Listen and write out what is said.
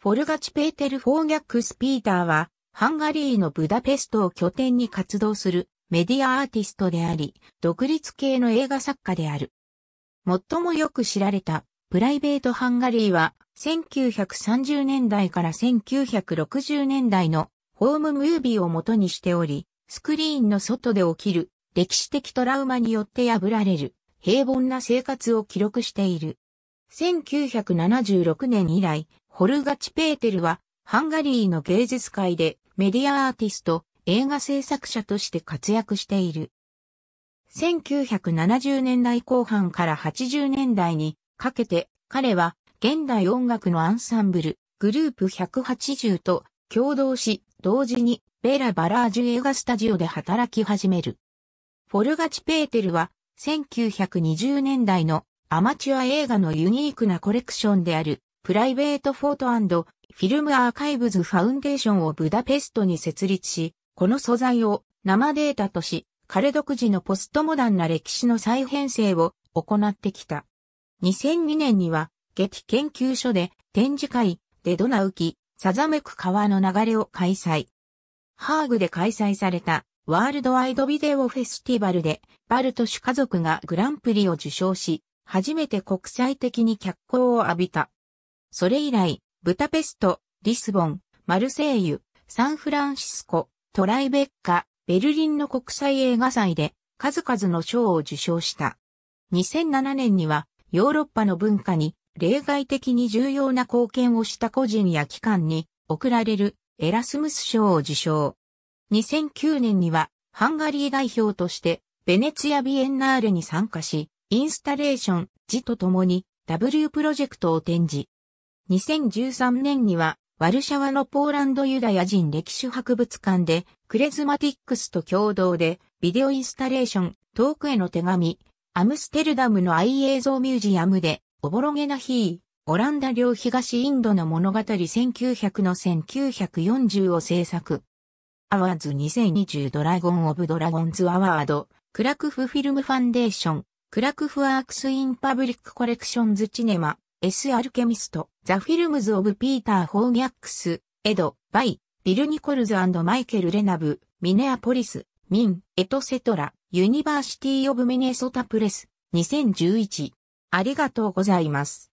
フォルガチ・ペーテル・フォーギャックス・ピーターは、ハンガリーのブダペストを拠点に活動するメディアアーティストであり、独立系の映画作家である。最もよく知られたプライベート・ハンガリーは、1930年代から1960年代のホームムービーを元にしており、スクリーンの外で起きる歴史的トラウマによって破られる平凡な生活を記録している。1976年以来、ホルガチ・ペーテルは、ハンガリーの芸術界でメディアアーティスト、映画制作者として活躍している。1970年代後半から80年代にかけて、彼は現代音楽のアンサンブル、グループ180と共同し、同時にベラ・バラージュ映画スタジオで働き始める。フォルガチ・ペーテルは1920年代のアマチュア映画のユニークなコレクションであるプライベートフォートフィルムアーカイブズファウンデーションをブダペストに設立し、この素材を生データとし、彼独自のポストモダンな歴史の再編成を行ってきた。2002年には、ゲティ研究所で展示会でドナウキ、さざめく川の流れを開催。ハーグで開催されたワールドワイドビデオフェスティバルでバルトシ家族がグランプリを受賞し、初めて国際的に脚光を浴びた。それ以来、ブタペスト、リスボン、マルセイユ、サンフランシスコ、トライベッカ、ベルリンの国際映画祭で数々の賞を受賞した。2007年にはヨーロッパの文化に例外的に重要な貢献をした個人や機関に贈られるエラスムス賞を受賞。2009年にはハンガリー代表としてベネツィア・ビエンナーレに参加し、インスタレーション、字とともに W プロジェクトを展示。2013年には、ワルシャワのポーランドユダヤ人歴史博物館で、クレズマティックスと共同で、ビデオインスタレーション、トークへの手紙、アムステルダムのアイ映像ミュージアムで、おぼろげな日、オランダ領東インドの物語1900の1940を制作。アワーズ2020ドラゴン・オブ・ドラゴンズ・アワード、クラクフ・フィルム・ファンデーション、クラクフ・アークス・イン・パブリック・コレクションズ・チネマ、エス・アルケミスト、ザ・フィルムズ・オブ・ピーター・ホーギャックス、エド、バイ、ビル・ニコルズアンド・マイケル・レナブ、ミネアポリス、ミン、エトセトラ、ユニバーシティ・オブ・ミネソタ・プレス、2011。ありがとうございます。